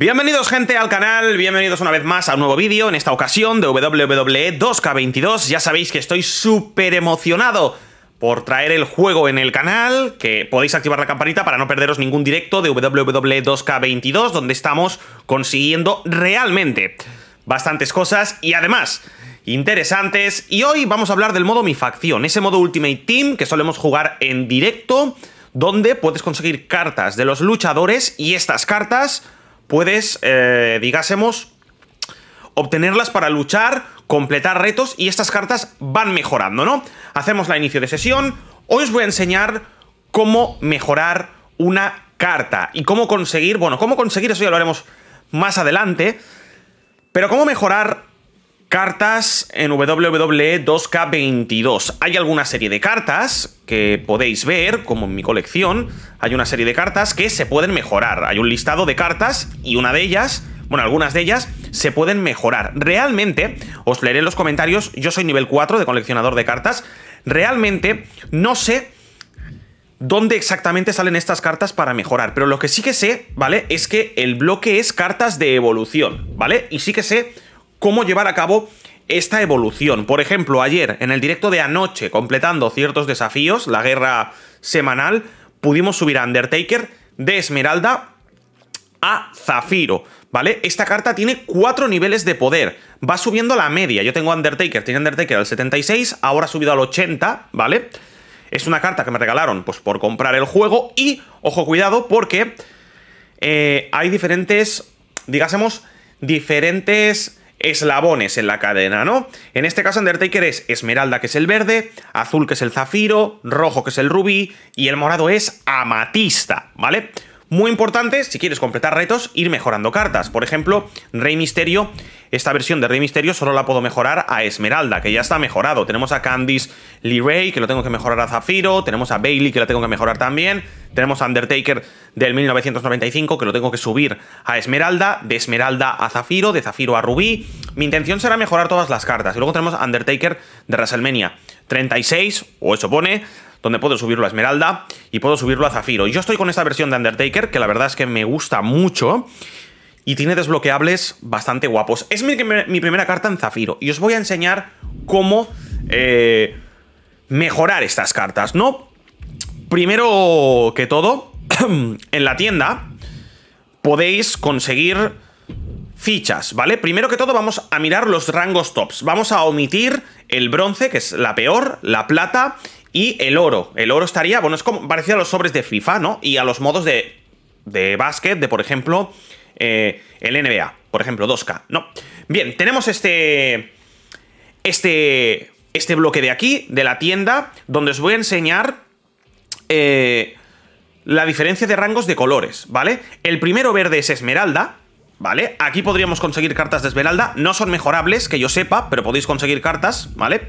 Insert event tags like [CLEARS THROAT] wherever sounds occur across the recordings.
Bienvenidos gente al canal, bienvenidos una vez más a un nuevo vídeo, en esta ocasión de WWE 2K22, ya sabéis que estoy súper emocionado por traer el juego en el canal, que podéis activar la campanita para no perderos ningún directo de WWE 2K22, donde estamos consiguiendo realmente bastantes cosas y además interesantes, y hoy vamos a hablar del modo Mi Facción, ese modo Ultimate Team que solemos jugar en directo, donde puedes conseguir cartas de los luchadores y estas cartas puedes, eh, digásemos, obtenerlas para luchar, completar retos y estas cartas van mejorando, ¿no? Hacemos la inicio de sesión. Hoy os voy a enseñar cómo mejorar una carta y cómo conseguir, bueno, cómo conseguir eso ya lo haremos más adelante, pero cómo mejorar Cartas en WWE 2K22. Hay alguna serie de cartas que podéis ver, como en mi colección, hay una serie de cartas que se pueden mejorar. Hay un listado de cartas y una de ellas, bueno, algunas de ellas se pueden mejorar. Realmente, os leeré en los comentarios, yo soy nivel 4 de coleccionador de cartas, realmente no sé dónde exactamente salen estas cartas para mejorar, pero lo que sí que sé, ¿vale? Es que el bloque es cartas de evolución, ¿vale? Y sí que sé cómo llevar a cabo esta evolución. Por ejemplo, ayer, en el directo de anoche, completando ciertos desafíos, la guerra semanal, pudimos subir a Undertaker de Esmeralda a Zafiro, ¿vale? Esta carta tiene cuatro niveles de poder, va subiendo a la media. Yo tengo Undertaker, tiene Undertaker al 76, ahora ha subido al 80, ¿vale? Es una carta que me regalaron pues, por comprar el juego y, ojo, cuidado, porque eh, hay diferentes, digásemos, diferentes eslabones en la cadena, ¿no? En este caso Undertaker es esmeralda, que es el verde, azul, que es el zafiro, rojo, que es el rubí, y el morado es amatista, ¿vale? Muy importante, si quieres completar retos, ir mejorando cartas. Por ejemplo, Rey Misterio, esta versión de Rey Misterio solo la puedo mejorar a Esmeralda, que ya está mejorado. Tenemos a Candice Lee Ray, que lo tengo que mejorar a Zafiro. Tenemos a Bailey, que la tengo que mejorar también. Tenemos a Undertaker del 1995, que lo tengo que subir a Esmeralda. De Esmeralda a Zafiro, de Zafiro a Rubí. Mi intención será mejorar todas las cartas. Y luego tenemos Undertaker de WrestleMania 36, o eso pone donde puedo subirlo a Esmeralda y puedo subirlo a Zafiro. Yo estoy con esta versión de Undertaker, que la verdad es que me gusta mucho y tiene desbloqueables bastante guapos. Es mi, primera carta en Zafiro y os voy a enseñar cómo eh, mejorar estas cartas, ¿no? Primero que todo, [CLEARS THROAT] en la tienda podéis conseguir fichas, ¿vale? Primero que todo vamos a mirar los rangos tops. Vamos a omitir el bronce, que es la peor, la plata y el oro. El oro estaría, bueno, es como parecido a los sobres de FIFA, ¿no? Y a los modos de, básquet, de por ejemplo, eh, el NBA, por ejemplo, 2K, ¿no? Bien, tenemos este, este, este bloque de aquí, de la tienda, donde os voy a enseñar eh, la diferencia de rangos de colores, ¿vale? El primero verde es esmeralda, ¿vale? Aquí podríamos conseguir cartas de esmeralda, no son mejorables, que yo sepa, pero podéis conseguir cartas, ¿vale? vale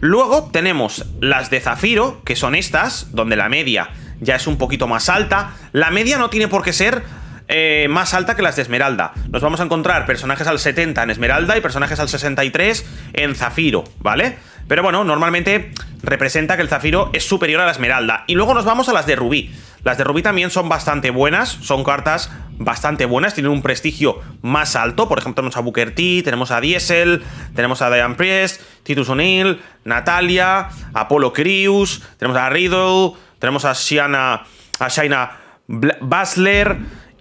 Luego tenemos las de zafiro, que son estas, donde la media ya es un poquito más alta. La media no tiene por qué ser eh, más alta que las de Esmeralda. Nos vamos a encontrar personajes al 70 en Esmeralda y personajes al 63 en Zafiro, ¿vale? Pero bueno, normalmente representa que el Zafiro es superior a la Esmeralda. Y luego nos vamos a las de Rubí. Las de Rubí también son bastante buenas, son cartas bastante buenas, tienen un prestigio más alto. Por ejemplo, tenemos a Booker T, tenemos a Diesel, tenemos a Diane Priest, Titus O'Neill, Natalia, Apolo Crius. tenemos a Riddle, tenemos a Shiana, a Shaina Basler.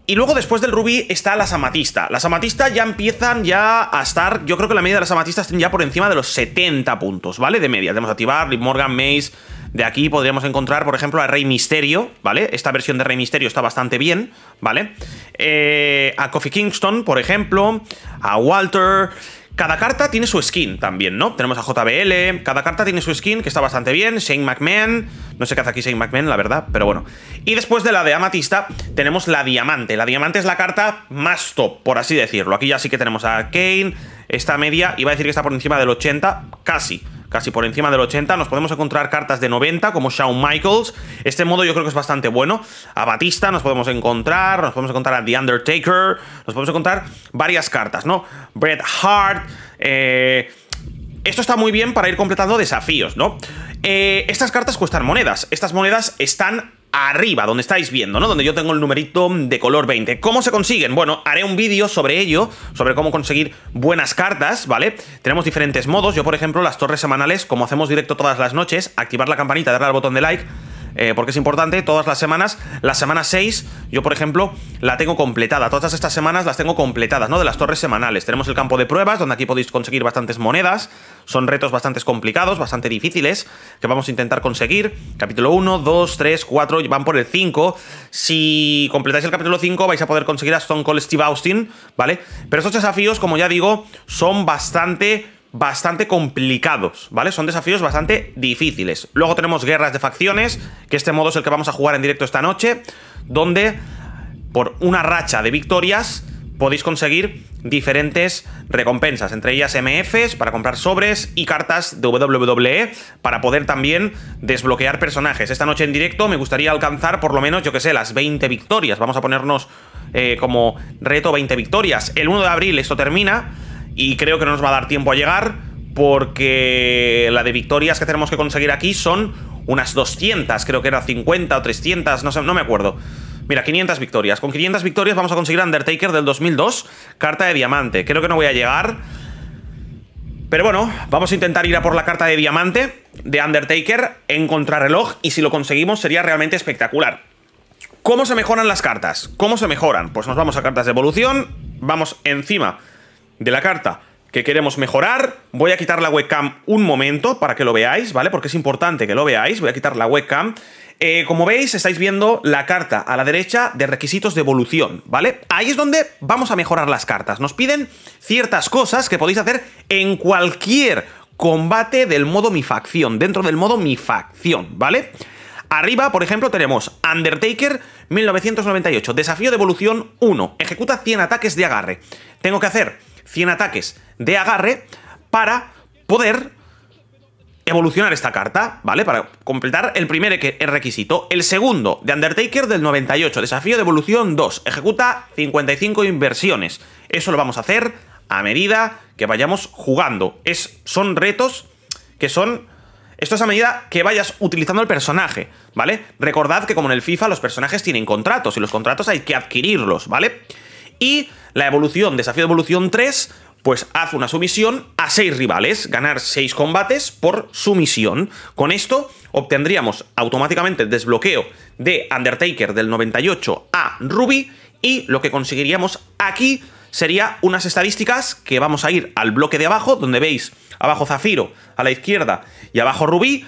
Y luego después del Ruby está la amatistas. Las amatistas ya empiezan ya a estar, yo creo que la media de las amatistas están ya por encima de los 70 puntos, ¿vale? De media. Tenemos a Tibar, Morgan, Mace, de aquí podríamos encontrar, por ejemplo, a Rey Misterio, ¿vale? Esta versión de Rey Misterio está bastante bien, ¿vale? Eh, a Kofi Kingston, por ejemplo, a Walter... Cada carta tiene su skin también, ¿no? Tenemos a JBL, cada carta tiene su skin, que está bastante bien. Shane McMahon, no sé qué hace aquí Shane McMahon, la verdad, pero bueno. Y después de la de Amatista tenemos la Diamante. La Diamante es la carta más top, por así decirlo. Aquí ya sí que tenemos a Kane, esta media, iba a decir que está por encima del 80, casi casi por encima del 80. Nos podemos encontrar cartas de 90, como Shawn Michaels. Este modo yo creo que es bastante bueno. A Batista nos podemos encontrar, nos podemos encontrar a The Undertaker, nos podemos encontrar varias cartas, ¿no? Bret Hart, eh, Esto está muy bien para ir completando desafíos, ¿no? Eh, estas cartas cuestan monedas. Estas monedas están arriba, donde estáis viendo, ¿no? Donde yo tengo el numerito de color 20. ¿Cómo se consiguen? Bueno, haré un vídeo sobre ello, sobre cómo conseguir buenas cartas, ¿vale? Tenemos diferentes modos. Yo, por ejemplo, las torres semanales, como hacemos directo todas las noches, activar la campanita, darle al botón de like eh, porque es importante, todas las semanas, la semana 6, yo por ejemplo, la tengo completada, todas estas semanas las tengo completadas, ¿no? De las torres semanales. Tenemos el campo de pruebas, donde aquí podéis conseguir bastantes monedas, son retos bastante complicados, bastante difíciles, que vamos a intentar conseguir. Capítulo 1, 2, 3, 4, van por el 5. Si completáis el capítulo 5 vais a poder conseguir a Stone Cold Steve Austin, ¿vale? Pero estos desafíos, como ya digo, son bastante bastante complicados, ¿vale? Son desafíos bastante difíciles. Luego tenemos guerras de facciones, que este modo es el que vamos a jugar en directo esta noche, donde por una racha de victorias podéis conseguir diferentes recompensas, entre ellas MFs para comprar sobres y cartas de WWE para poder también desbloquear personajes. Esta noche en directo me gustaría alcanzar por lo menos, yo que sé, las 20 victorias. Vamos a ponernos eh, como reto 20 victorias. El 1 de abril esto termina y creo que no nos va a dar tiempo a llegar porque la de victorias que tenemos que conseguir aquí son unas 200, creo que era 50 o 300, no, sé, no me acuerdo. Mira, 500 victorias. Con 500 victorias vamos a conseguir Undertaker del 2002, carta de diamante. Creo que no voy a llegar. Pero bueno, vamos a intentar ir a por la carta de diamante de Undertaker en contrarreloj y si lo conseguimos sería realmente espectacular. ¿Cómo se mejoran las cartas? ¿Cómo se mejoran? Pues nos vamos a cartas de evolución, vamos encima de la carta que queremos mejorar. Voy a quitar la webcam un momento para que lo veáis, ¿vale? Porque es importante que lo veáis. Voy a quitar la webcam. Eh, como veis, estáis viendo la carta a la derecha de requisitos de evolución, ¿vale? Ahí es donde vamos a mejorar las cartas. Nos piden ciertas cosas que podéis hacer en cualquier combate del modo mi facción, dentro del modo mi facción, ¿vale? Arriba, por ejemplo, tenemos Undertaker 1998, desafío de evolución 1, ejecuta 100 ataques de agarre. Tengo que hacer 100 ataques de agarre para poder evolucionar esta carta, ¿vale? Para completar el primer requisito. El segundo, de Undertaker del 98, desafío de evolución 2, ejecuta 55 inversiones. Eso lo vamos a hacer a medida que vayamos jugando. Es, son retos que son... Esto es a medida que vayas utilizando el personaje, ¿vale? Recordad que como en el FIFA los personajes tienen contratos y los contratos hay que adquirirlos, ¿vale? vale y la evolución, desafío de evolución 3, pues hace una sumisión a 6 rivales, ganar 6 combates por sumisión. Con esto obtendríamos automáticamente desbloqueo de Undertaker del 98 a Ruby y lo que conseguiríamos aquí sería unas estadísticas que vamos a ir al bloque de abajo, donde veis abajo Zafiro a la izquierda y abajo ruby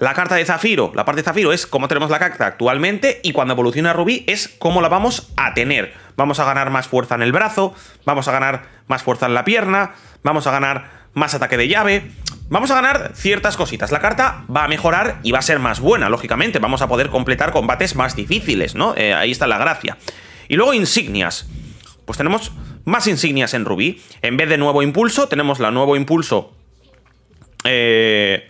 la carta de Zafiro, la parte de Zafiro es cómo tenemos la carta actualmente y cuando evoluciona Rubí es cómo la vamos a tener. Vamos a ganar más fuerza en el brazo, vamos a ganar más fuerza en la pierna, vamos a ganar más ataque de llave, Vamos a ganar ciertas cositas. La carta va a mejorar y va a ser más buena, lógicamente. Vamos a poder completar combates más difíciles, ¿no? Eh, ahí está la gracia. Y luego insignias. Pues tenemos más insignias en Rubí. En vez de nuevo impulso, tenemos la nuevo impulso... Eh,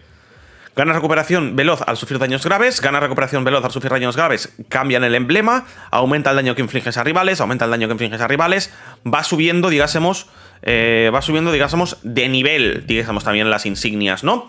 Gana recuperación veloz al sufrir daños graves, gana recuperación veloz al sufrir daños graves, cambian el emblema, aumenta el daño que infliges a rivales, aumenta el daño que infliges a rivales, va subiendo, digásemos, eh, va subiendo, digásemos, de nivel, digásemos también las insignias, ¿no?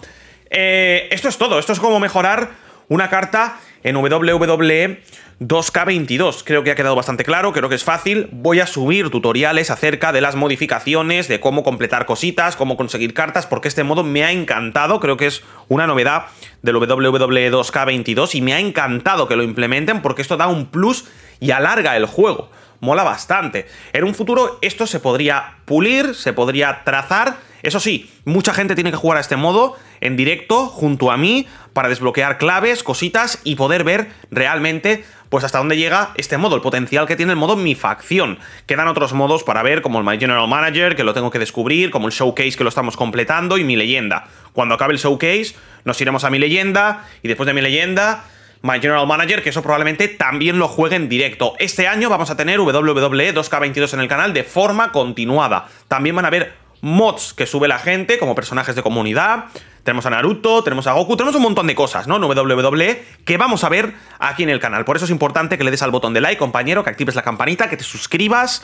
Eh, esto es todo, esto es como mejorar una carta en WWE 2K22. Creo que ha quedado bastante claro, creo que es fácil. Voy a subir tutoriales acerca de las modificaciones, de cómo completar cositas, cómo conseguir cartas, porque este modo me ha encantado, creo que es una novedad del WWE 2K22 y me ha encantado que lo implementen porque esto da un plus y alarga el juego. Mola bastante. En un futuro esto se podría pulir, se podría trazar eso sí, mucha gente tiene que jugar a este modo en directo junto a mí para desbloquear claves, cositas y poder ver realmente pues hasta dónde llega este modo, el potencial que tiene el modo mi facción. Quedan otros modos para ver como el My General Manager, que lo tengo que descubrir, como el Showcase que lo estamos completando y mi leyenda. Cuando acabe el Showcase nos iremos a mi leyenda y después de mi leyenda... My General Manager, que eso probablemente también lo juegue en directo. Este año vamos a tener WWE 2K22 en el canal de forma continuada. También van a ver mods que sube la gente, como personajes de comunidad, tenemos a Naruto, tenemos a Goku, tenemos un montón de cosas, ¿no? WWE, que vamos a ver aquí en el canal. Por eso es importante que le des al botón de like, compañero, que actives la campanita, que te suscribas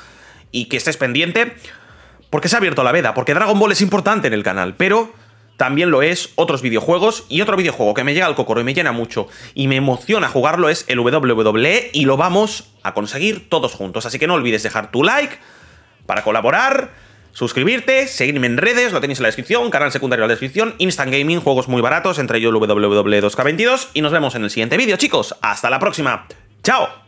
y que estés pendiente, porque se ha abierto la veda, porque Dragon Ball es importante en el canal, pero también lo es otros videojuegos y otro videojuego que me llega al cocoro y me llena mucho y me emociona jugarlo es el WWE y lo vamos a conseguir todos juntos. Así que no olvides dejar tu like para colaborar, suscribirte, seguirme en redes, lo tenéis en la descripción, canal secundario en la descripción, Instant Gaming, juegos muy baratos, entre ellos el 2 k 22 y nos vemos en el siguiente vídeo, chicos. ¡Hasta la próxima! ¡Chao!